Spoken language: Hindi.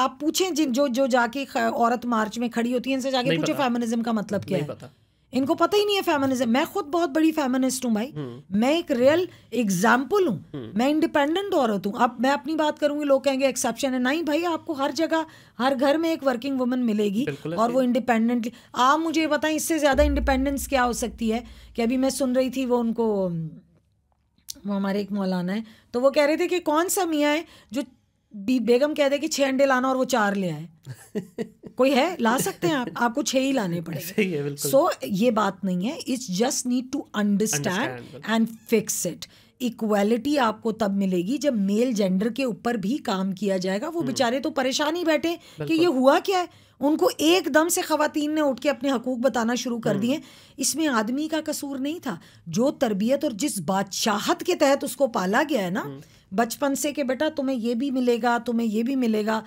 आप पूछें जिन जो जो जाके औरत मार्च में खड़ी होती है इनसे जाके पूछे फेमिनिज्म का मतलब क्या है इनको पता ही नहीं है फेमिनिज्म मैं खुद बहुत बड़ी फेमिनिस्ट हूँ भाई हम्म। मैं एक रियल एग्जाम्पल हूँ हम्म। मैं इंडिपेंडेंट औरत हूँ अब मैं अपनी बात करूंगी लोग कहेंगे एक्सेप्शन है नहीं भाई आपको हर जगह हर घर में एक वर्किंग वुमन मिलेगी और वो इंडिपेंडेंटली आप मुझे बताएं इससे ज़्यादा इंडिपेंडेंस क्या हो सकती है कि अभी मैं सुन रही थी वो उनको वो हमारे एक मौलाना है तो वो कह रहे थे कि कौन सा मियाँ है जो बी बेगम कह दे कि छह अंडे लाना और वो चार ले आए कोई है ला सकते हैं आप आपको छह ही लाने पड़े सो so, ये बात नहीं है it's just need to understand and fix it equality आपको तब मिलेगी जब मेल जेंडर के ऊपर भी काम किया जाएगा वो हम्म। बेचारे तो परेशान ही बैठे कि ये हुआ क्या है उनको एकदम से खातन ने उठ के अपने हकूक बताना शुरू कर हम्म। दिए इसमें आदमी का कसूर नहीं था जो तरबियत और जिस बादशाहत के तहत उसको पाला गया है ना हम्म। बचपन से कि बेटा तुम्हें ये भी मिलेगा तुम्हें ये भी मिलेगा